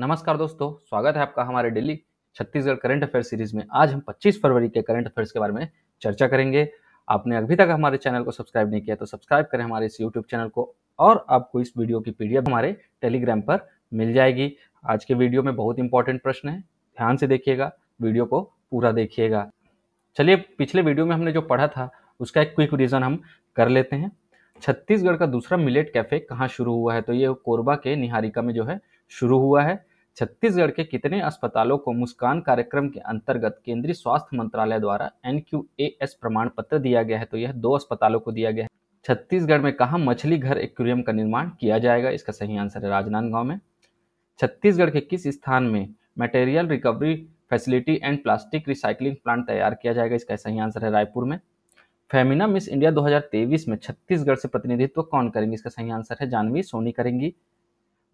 नमस्कार दोस्तों स्वागत है आपका हमारे daily Chhattisgarh current affair series में आज हम 25 फरवरी के करंट अफेयर्स के बारे में चर्चा करेंगे आपने अभी तक हमारे चैनल को सब्सक्राइब नहीं किया तो सब्सक्राइब करें हमारे इस यूट्यूब चैनल को और आपको इस वीडियो की पी हमारे टेलीग्राम पर मिल जाएगी आज के वीडियो में बहुत इंपॉर्टेंट प्रश्न है ध्यान से देखिएगा वीडियो को पूरा देखिएगा चलिए पिछले वीडियो में हमने जो पढ़ा था उसका एक क्विक रीजन हम कर लेते हैं छत्तीसगढ़ का दूसरा मिलेट कैफे कहाँ शुरू हुआ है तो ये कोरबा के निहारिका में जो है शुरू हुआ है छत्तीसगढ़ के कितने अस्पतालों को मुस्कान कार्यक्रम के अंतर्गत केंद्रीय स्वास्थ्य मंत्रालय द्वारा एन प्रमाण पत्र दिया गया है तो यह दो अस्पतालों को दिया गया है छत्तीसगढ़ में कहा मछली घर एक्वेरियम का निर्माण किया जाएगा इसका सही आंसर है राजनांदगांव में छत्तीसगढ़ के किस स्थान में material recovery facility and plastic recycling plant तैयार किया जाएगा इसका सही आंसर है रायपुर में फेमिना मिस इंडिया 2023 में छत्तीसगढ़ से प्रतिनिधित्व कौन करेंगी इसका सही आंसर है जानवी सोनी करेंगी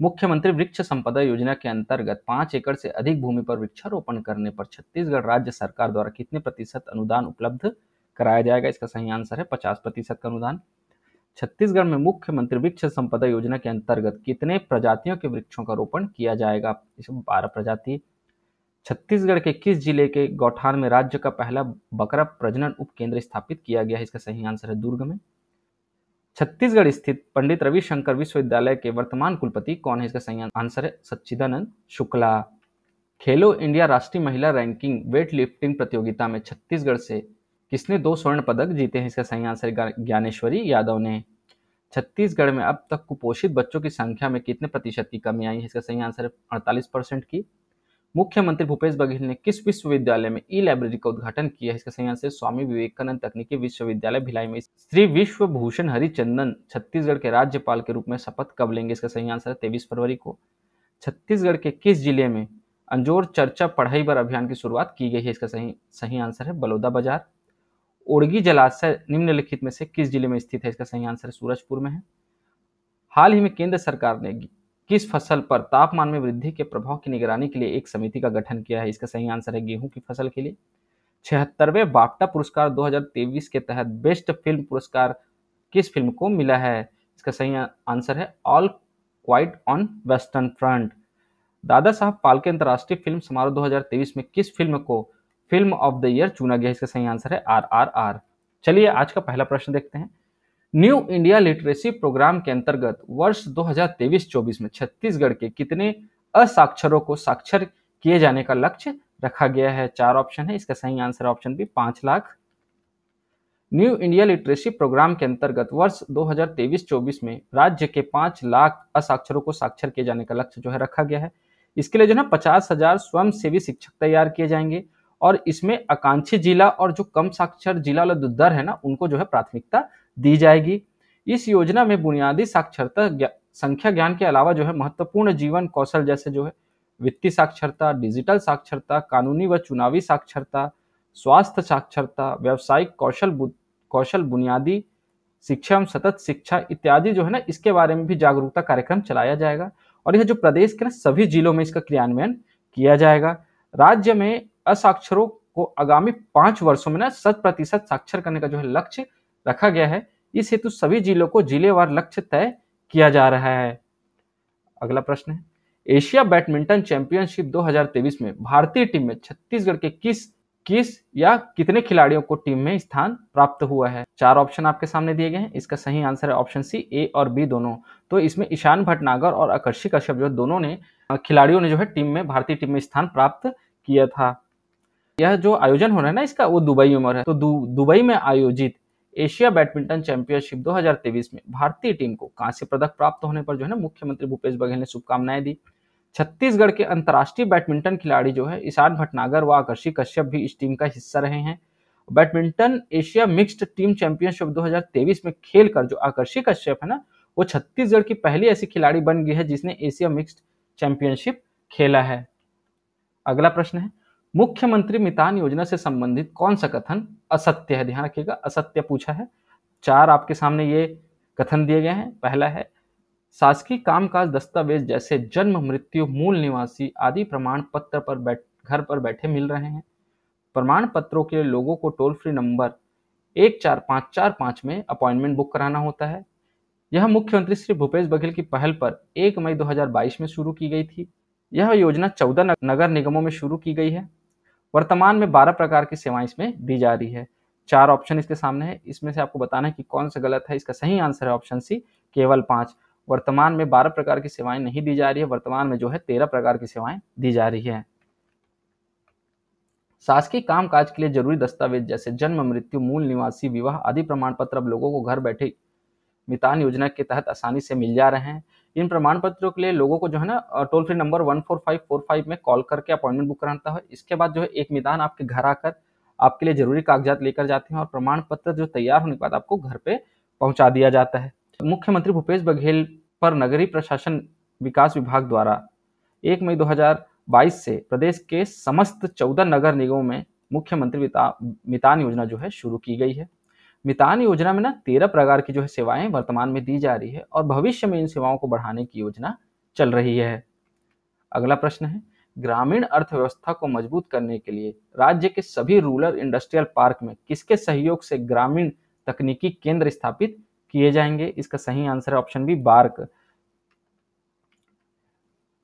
मुख्यमंत्री वृक्ष संपदा योजना के अंतर्गत पांच एकड़ से अधिक भूमि पर वृक्षारोपण करने पर छत्तीसगढ़ राज्य सरकार द्वारा कितने प्रतिशत अनुदान उपलब्ध कराया जाएगा इसका सही आंसर है पचास प्रतिशत का अनुदान छत्तीसगढ़ में मुख्यमंत्री वृक्ष संपदा योजना के अंतर्गत कितने प्रजातियों के वृक्षों का रोपण किया जाएगा इसमें बारह प्रजाति छत्तीसगढ़ के किस जिले के गौठान में राज्य का पहला बकरा प्रजनन उपकेंद्र स्थापित किया गया है इसका सही आंसर है दुर्ग में छत्तीसगढ़ स्थित पंडित रविशंकर विश्वविद्यालय के वर्तमान कुलपति कौन है इसका सही आंसर है सच्चिदानंद शुक्ला खेलो इंडिया राष्ट्रीय महिला रैंकिंग वेट लिफ्टिंग प्रतियोगिता में छत्तीसगढ़ से किसने दो स्वर्ण पदक जीते हैं इसका सही आंसर ज्ञानेश्वरी यादव ने छत्तीसगढ़ में अब तक कुपोषित बच्चों की संख्या में कितने प्रतिशत की कमी आई है इसका सही आंसर है अड़तालीस परसेंट की मुख्यमंत्री भूपेश बघेल ने किस विश्वविद्यालय में ई लाइब्रेरी का उद्घाटन किया इसका सही आंसर स्वामी विवेकानंद तकनीकी विश्वविद्यालय भिलाई में श्री विश्व भूषण हरिचंदन छत्तीसगढ़ के राज्यपाल के रूप में शपथ कब लेंगे इसका सही आंसर है तेईस फरवरी को छत्तीसगढ़ के किस जिले में अंजोर चर्चा पढ़ाई पर अभियान की शुरुआत की गई है इसका सही सही आंसर है बलौदा बाजार ओडगी जलाशय निम्नलिखित में से किस जिले में स्थित है इसका सही आंसर सूरजपुर में है हाल ही में केंद्र सरकार ने किस फसल पर तापमान में वृद्धि के प्रभाव की निगरानी के लिए एक समिति का गठन किया है इसका सही आंसर है गेहूं की फसल के लिए छिहत्तरवें बाप्टा पुरस्कार 2023 के तहत बेस्ट फिल्म पुरस्कार किस फिल्म को मिला है इसका सही आंसर है all quiet on western front Dada Saheb Phalke अंतर्राष्ट्रीय फिल्म समारोह 2023 में किस फिल्म को फिल्म ऑफ द ईयर चुना गया इसका सही आंसर है आर आर आर चलिए आज का पहला प्रश्न देखते हैं न्यू इंडिया लिटरेसी प्रोग्राम के अंतर्गत वर्ष 2023-24 में छत्तीसगढ़ के कितने असाक्षरों को साक्षर किए जाने का लक्ष्य रखा गया है चार ऑप्शन है इसका सही आंसर ऑप्शन बी पांच lakh new India literacy programme के अंतर्गत वर्ष 2023-24 में राज्य के पांच लाख असाक्षरों को साक्षर किए जाने का लक्ष्य जो है रखा गया है इसके लिए जो है पचास हजार स्वयं सेवी शिक्षक तैयार किए जाएंगे और इसमें आकांक्षी जिला और जो कम साक्षर जिला वाला दर है ना उनको जो है प्राथमिकता दी जाएगी इस योजना में बुनियादी साक्षरता संख्या ज्ञान के अलावा जो है महत्वपूर्ण जीवन कौशल जैसे जो है वित्तीय साक्षरता डिजिटल साक्षरता कानूनी व चुनावी साक्षरता स्वास्थ्य साक्षरता व्यावसायिक कौशल बु, कौशल बुनियादी शिक्षा एवं सतत शिक्षा इत्यादि जो है ना इसके बारे में भी जागरूकता कार्यक्रम चलाया जाएगा और यह जो प्रदेश के ना सभी जिलों में इसका क्रियान्वयन किया जाएगा राज्य में असाक्षरों को आगामी पांच वर्षों में ना शत प्रतिशत साक्षर करने का जो है लक्ष्य रखा गया है इस हेतु सभी जिलों को जिलेवार लक्ष्य तय किया जा रहा है अगला प्रश्न है एशिया बैडमिंटन चैंपियनशिप 2023 में भारतीय टीम में छत्तीसगढ़ के किस किस या कितने खिलाड़ियों को टीम में स्थान प्राप्त हुआ है चार ऑप्शन आपके सामने दिए गए हैं इसका सही आंसर है ऑप्शन सी ए और बी दोनों तो इसमें ईशान भटनागर और आकर्षी कश्यप जो दोनों ने खिलाड़ियों ने जो है टीम में भारतीय टीम में स्थान प्राप्त किया था यह जो आयोजन हो रहा है ना इसका वो दुबई में हो रहा है तो दु, दुबई में आयोजित एशिया बैडमिंटन चैंपियनशिप 2023 में भारतीय टीम को कांस्य पदक प्राप्त होने पर जो है ना मुख्यमंत्री भूपेश बघेल ने शुभकामनाएं दी छत्तीसगढ़ के अंतर्राष्ट्रीय बैडमिंटन खिलाड़ी जो है ईशान भटनागर व आकर्षि कश्यप भी इस टीम का हिस्सा रहे हैं badminton Asia mixed team championship 2023 में खेल कर जो आकर्षि कश्यप है ना वो छत्तीसगढ़ की पहली ऐसी खिलाड़ी बन गई है जिसने एशिया मिक्स्ड चैंपियनशिप खेला है अगला प्रश्न है मुख्यमंत्री मितान योजना से संबंधित कौन सा कथन असत्य है ध्यान रखिएगा असत्य पूछा है चार आपके सामने ये कथन दिए गए हैं पहला है शासकीय कामकाज दस्तावेज जैसे जन्म मृत्यु मूल निवासी आदि प्रमाण पत्र पर बैठ घर पर बैठे मिल रहे हैं प्रमाण पत्रों के लिए लोगों को टोल फ्री नंबर एक चार पाँच चार पाँच में अपॉइंटमेंट बुक कराना होता है यह मुख्यमंत्री श्री भूपेश बघेल की पहल पर 1 मई 2022 में शुरू की गई थी यह योजना 14 नगर निगमों में शुरू की गई है वर्तमान में बारह प्रकार की सेवाएं इसमें दी जा रही है चार ऑप्शन इसके सामने है इसमें से आपको बताना है कि कौन सा गलत है इसका सही आंसर है ऑप्शन सी केवल पांच वर्तमान में बारह प्रकार की सेवाएं नहीं दी जा रही है वर्तमान में जो है तेरह प्रकार की सेवाएं दी जा रही है शासकीय कामकाज के लिए जरूरी दस्तावेज जैसे जन्म मृत्यु मूल निवासी विवाह आदि प्रमाण पत्र अब लोगों को घर बैठे मितान योजना के तहत आसानी से मिल जा रहे हैं इन प्रमाण पत्रों के लिए लोगों को जो है ना toll free number one four five four five में कॉल करके अपॉइंटमेंट बुक कराता है इसके बाद जो है एक मैदान आपके घर आकर आपके लिए जरूरी कागजात लेकर जाते हैं और प्रमाण पत्र जो तैयार होने के बाद आपको घर पे पहुंचा दिया जाता है मुख्यमंत्री भूपेश बघेल पर नगरीय प्रशासन विकास विभाग द्वारा एक मई 2022 से प्रदेश के समस्त चौदह नगर निगमों में मुख्यमंत्री मितान योजना जो है शुरू की गई है मितान योजना में ना तेरह प्रकार की जो है सेवाएं वर्तमान में दी जा रही है और भविष्य में इन सेवाओं को बढ़ाने की योजना चल रही है अगला प्रश्न है ग्रामीण अर्थव्यवस्था को मजबूत करने के लिए राज्य के सभी रूरल इंडस्ट्रियल पार्क में किसके सहयोग से ग्रामीण तकनीकी केंद्र स्थापित किए जाएंगे इसका सही आंसर है ऑप्शन बी बार्क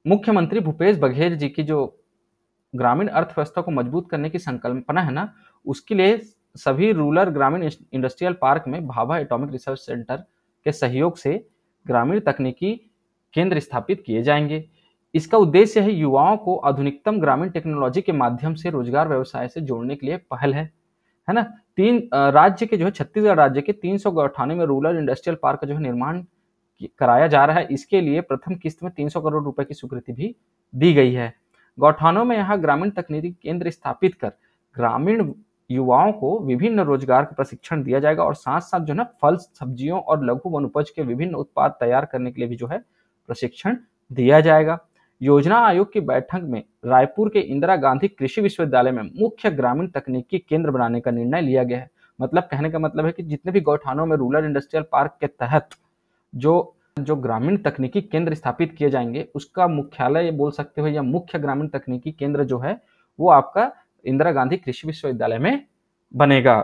मुख्यमंत्री भूपेश बघेल जी की जो ग्रामीण अर्थव्यवस्था को मजबूत करने की संकल्पना है ना उसके लिए सभी रूरल ग्रामीण इंडस्ट्रियल पार्क में भाभा एटॉमिक रिसर्च सेंटर के सहयोग से ग्रामीण तकनीकी केंद्र स्थापित किए जाएंगे इसका उद्देश्य है युवाओं को आधुनिकतम ग्रामीण टेक्नोलॉजी के माध्यम से रोजगार व्यवसाय से जोड़ने के लिए पहल है है ना तीन राज्य के जो है छत्तीसगढ़ राज्य के तीन सौ में रूरल इंडस्ट्रियल पार्क का जो है निर्माण कराया जा रहा है इसके लिए प्रथम किस्त में तीन सौ करोड़ रुपए की स्वीकृति भी दी गई है गौठानों में यहाँ ग्रामीण तकनीकी केंद्र स्थापित कर ग्रामीण युवाओं को विभिन्न रोजगार का प्रशिक्षण दिया जाएगा और साथ साथ जो है फल सब्जियों और लघु वन उपज के विभिन्न उत्पाद तैयार करने के लिए भी जो है प्रशिक्षण दिया जाएगा योजना आयोग की बैठक में रायपुर के इंदिरा गांधी कृषि विश्वविद्यालय में मुख्य ग्रामीण तकनीकी केंद्र बनाने का निर्णय लिया गया है मतलब कहने का मतलब है कि जितने भी गौठानों में रूरल इंडस्ट्रियल पार्क के तहत जो जो ग्रामीण तकनीकी केंद्र स्थापित किए जाएंगे उसका मुख्यालय बोल सकते हो या मुख्य ग्रामीण तकनीकी केंद्र जो है वो आपका इंदिरा गांधी कृषि विश्वविद्यालय में बनेगा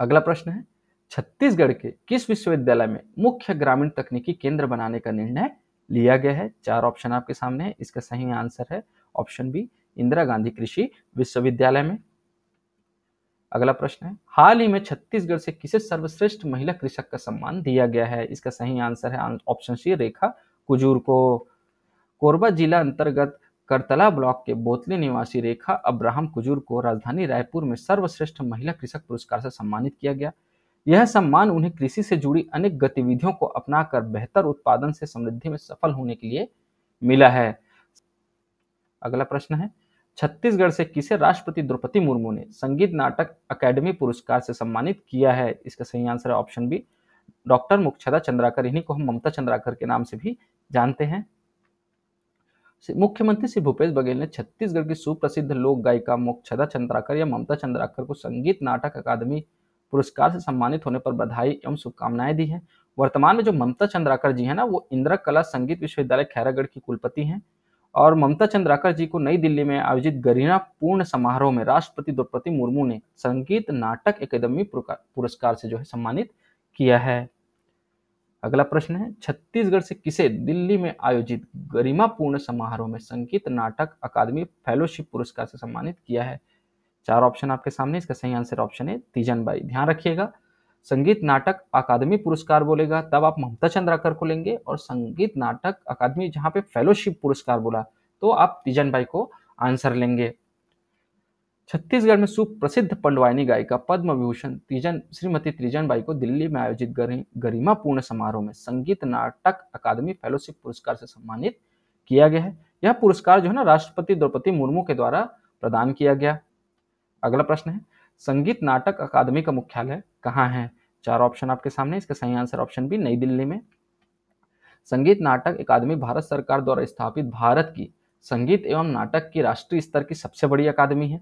अगला प्रश्न है छत्तीसगढ़ के किस विश्वविद्यालय में मुख्य ग्रामीण तकनीकी केंद्र बनाने का निर्णय लिया गया है चार ऑप्शन आपके सामने है इसका सही आंसर है ऑप्शन बी इंदिरा गांधी कृषि विश्वविद्यालय में अगला प्रश्न है हाल ही में छत्तीसगढ़ से किसे सर्वश्रेष्ठ महिला कृषक का सम्मान दिया गया है इसका सही आंसर है ऑप्शन सी रेखा कुजूर को कोरबा जिला अंतर्गत करतला ब्लॉक के बोतली निवासी रेखा अब्राहम कुजूर को राजधानी रायपुर में सर्वश्रेष्ठ महिला कृषक पुरस्कार से सम्मानित किया गया यह सम्मान उन्हें कृषि से जुड़ी अनेक गतिविधियों को अपनाकर बेहतर उत्पादन से समृद्धि में सफल होने के लिए मिला है अगला प्रश्न है छत्तीसगढ़ से किसे राष्ट्रपति द्रौपदी मुर्मू ने संगीत नाटक अकेडमी पुरस्कार से सम्मानित किया है इसका सही आंसर है option B doctor Mukhchhada Chandrakar इन्हीं को हम ममता चंद्राकर के नाम से भी जानते हैं मुख्यमंत्री श्री भूपेश बघेल ने छत्तीसगढ़ की सुप्रसिद्ध लोक गायिका मोक्षदा चंद्राकर या ममता चंद्राकर को संगीत नाटक अकादमी पुरस्कार से सम्मानित होने पर बधाई एवं शुभकामनाएं दी हैं वर्तमान में जो ममता चंद्राकर जी है ना वो इंदिरा कला संगीत विश्वविद्यालय खैरागढ़ की कुलपति हैं और ममता चंद्राकर जी को नई दिल्ली में आयोजित गरिणा पूर्ण समारोह में राष्ट्रपति द्रौपदी मुर्मू ने संगीत नाटक अकादमी पुरस्कार से जो है सम्मानित किया है अगला प्रश्न है छत्तीसगढ़ से किसे दिल्ली में आयोजित गरिमापूर्ण समारोह में संगीत नाटक अकादमी फेलोशिप पुरस्कार से सम्मानित किया है चार ऑप्शन आपके सामने इसका सही आंसर ऑप्शन है तीजन बाई ध्यान रखिएगा संगीत नाटक अकादमी पुरस्कार बोलेगा तब आप ममता चंद्राकर को लेंगे और संगीत नाटक अकादमी जहाँ पे फेलोशिप पुरस्कार बोला तो आप तीजन बाई को आंसर लेंगे छत्तीसगढ़ में सुप्रसिद्ध पंडवाइनी गायिका पद्म विभूषण त्रिजन श्रीमती त्रिजन बाई को दिल्ली में आयोजित गरिमापूर्ण समारोह में संगीत नाटक अकादमी फेलोशिप पुरस्कार से सम्मानित किया गया है यह पुरस्कार जो है ना राष्ट्रपति द्रौपदी मुर्मू के द्वारा प्रदान किया गया अगला प्रश्न है संगीत नाटक अकादमी का मुख्यालय कहाँ है चार ऑप्शन आपके सामने इसका सही आंसर ऑप्शन बी नई दिल्ली में संगीत नाटक अकादमी भारत सरकार द्वारा स्थापित भारत की संगीत एवं नाटक की राष्ट्रीय स्तर की सबसे बड़ी अकादमी है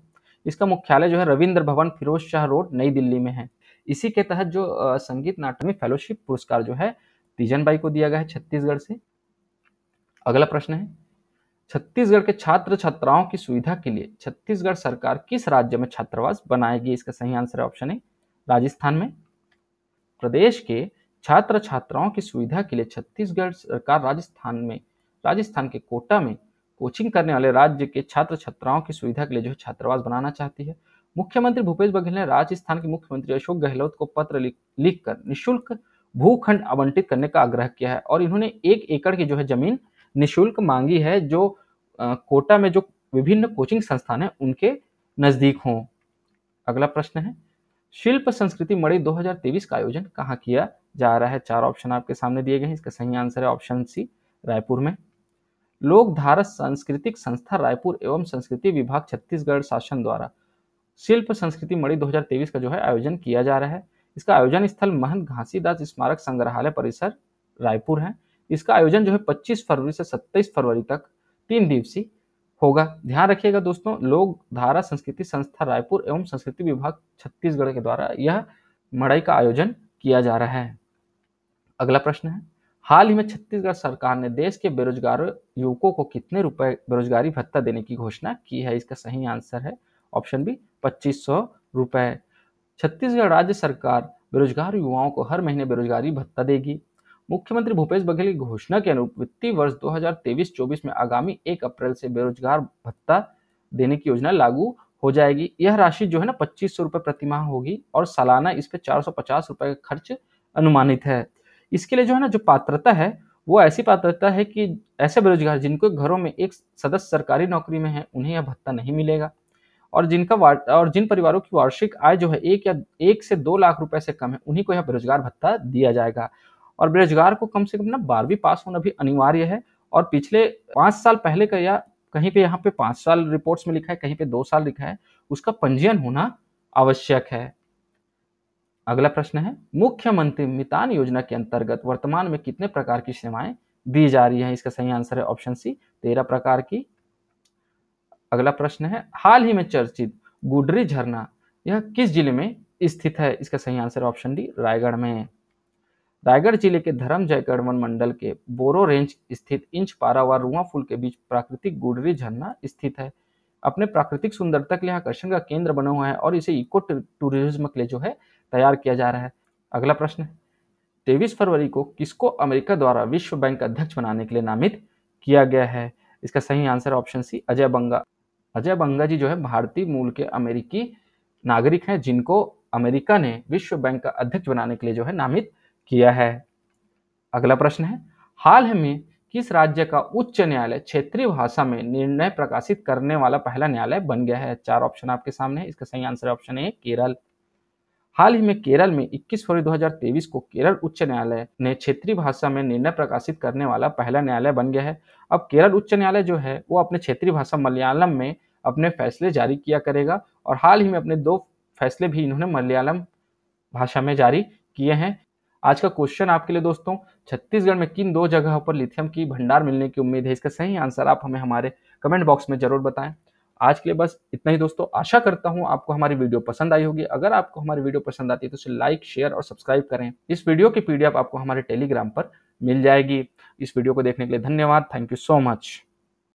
इसका मुख्यालय जो है रविंद्र भवन फिरोज शाह रोड नई दिल्ली में है इसी के तहत जो संगीत नाटक में फेलोशिप पुरस्कार जो है तीजन बाई को दिया गया है छत्तीसगढ़ से अगला प्रश्न है छत्तीसगढ़ के छात्र छात्राओं की सुविधा के लिए छत्तीसगढ़ सरकार किस राज्य में छात्रावास बनाएगी इसका सही आंसर है ऑप्शन ए राजस्थान में प्रदेश के छात्र छात्राओं की सुविधा के लिए छत्तीसगढ़ सरकार राजस्थान में राजस्थान के कोटा में कोचिंग करने वाले राज्य के छात्र छात्राओं की सुविधा के लिए जो है छात्रावास बनाना चाहती है मुख्यमंत्री भूपेश बघेल ने राजस्थान के मुख्यमंत्री अशोक गहलोत को पत्र लिख कर निःशुल्क भूखंड आवंटित करने का आग्रह किया है और इन्होंने एक एकड़ की जो है जमीन निःशुल्क मांगी है जो कोटा में जो विभिन्न कोचिंग संस्थान है उनके नजदीक हों अगला प्रश्न है शिल्प संस्कृति मणि 2023 का आयोजन कहाँ किया जा रहा है चार ऑप्शन आपके सामने दिए गए हैं इसका सही आंसर है ऑप्शन सी रायपुर में लोकधारा सांस्कृतिक संस्था रायपुर एवं संस्कृति विभाग छत्तीसगढ़ शासन द्वारा शिल्प संस्कृति मणि 2023 का जो है आयोजन किया जा रहा है इसका आयोजन स्थल महंत घासीदास स्मारक संग्रहालय परिसर रायपुर है इसका आयोजन जो है 25 फरवरी से 27 फरवरी तक तीन दिवसीय होगा ध्यान रखिएगा दोस्तों लोक धारा संस्कृति संस्था रायपुर एवं संस्कृति विभाग छत्तीसगढ़ के द्वारा यह मड़ई का आयोजन किया जा रहा है अगला प्रश्न है हाल ही में छत्तीसगढ़ सरकार ने देश के बेरोजगार युवकों को कितने रुपए बेरोजगारी भत्ता देने की घोषणा की है इसका सही आंसर है ऑप्शन बी पच्चीस सौ रुपए छत्तीसगढ़ राज्य सरकार बेरोजगार युवाओं को हर महीने बेरोजगारी भत्ता देगी मुख्यमंत्री भूपेश बघेल की घोषणा के अनुरूप वित्तीय वर्ष 2023-24 में आगामी 1 अप्रैल से बेरोजगार भत्ता देने की योजना लागू हो जाएगी यह राशि जो है ना पच्चीस सौ रुपये प्रतिमाह होगी और सालाना इस पर चार सौ पचास रुपये का खर्च अनुमानित है इसके लिए जो है ना जो पात्रता है वो ऐसी पात्रता है कि ऐसे बेरोजगार जिनको घरों में एक सदस्य सरकारी नौकरी में है उन्हें यह भत्ता नहीं मिलेगा और जिनका और जिन परिवारों की वार्षिक आय जो है एक या एक से दो लाख रुपए से कम है उन्हीं को यह बेरोजगार भत्ता दिया जाएगा और बेरोजगार को कम से कम ना बारहवीं पास होना भी अनिवार्य है और पिछले पाँच साल पहले का या कहीं पे यहाँ पे पाँच साल रिपोर्ट्स में लिखा है कहीं पे दो साल लिखा है उसका पंजीयन होना आवश्यक है अगला प्रश्न है मुख्यमंत्री मितान योजना के अंतर्गत वर्तमान में कितने प्रकार की सेवाएं दी जा रही हैं इसका सही आंसर है ऑप्शन सी तेरह प्रकार की अगला प्रश्न है हाल ही में चर्चित गुडरी झरना यह किस जिले में स्थित है इसका सही आंसर ऑप्शन डी रायगढ़ में रायगढ़ जिले के धर्म जयगढ़ वन मंडल के बोरो रेंज स्थित इंच पारा व रुआ फूल के बीच प्राकृतिक गुडरी झरना स्थित है अपने प्राकृतिक सुंदरता के लिए आकर्षण का केंद्र बना हुआ है और इसे इको टूरिज्म के लिए जो है तैयार किया जा रहा है अगला प्रश्न है तेईस फरवरी को किसको अमेरिका द्वारा विश्व बैंक अध्यक्ष बनाने के लिए नामित किया गया है इसका सही answer option C Ajay Banga Ajay Banga ji जो है भारतीय मूल के अमेरिकी नागरिक हैं जिनको अमेरिका ने विश्व बैंक का अध्यक्ष बनाने के लिए जो है नामित किया है अगला प्रश्न है हाल ही में किस राज्य का उच्च न्यायालय क्षेत्रीय भाषा में निर्णय प्रकाशित करने वाला पहला न्यायालय बन गया है चार ऑप्शन आपके सामने है इसका सही आंसर ऑप्शन है केरल हाल ही में केरल में 21 फरवरी 2023 को केरल उच्च न्यायालय ने क्षेत्रीय भाषा में निर्णय प्रकाशित करने वाला पहला न्यायालय बन गया है अब केरल उच्च न्यायालय जो है वो अपने क्षेत्रीय भाषा मलयालम में अपने फैसले जारी किया करेगा और हाल ही में अपने दो फैसले भी इन्होंने मलयालम भाषा में जारी किए हैं आज का क्वेश्चन आपके लिए दोस्तों छत्तीसगढ़ में किन दो जगहों पर लिथियम की भंडार मिलने की उम्मीद है इसका सही आंसर आप हमें हमारे कमेंट बॉक्स में जरूर बताएं आज के लिए बस इतना ही दोस्तों आशा करता हूँ आपको हमारी वीडियो पसंद आई होगी अगर आपको हमारी वीडियो पसंद आती है तो उसे लाइक शेयर और सब्सक्राइब करें इस वीडियो की पीडीएफ आपको हमारे टेलीग्राम पर मिल जाएगी इस वीडियो को देखने के लिए धन्यवाद थैंक यू सो मच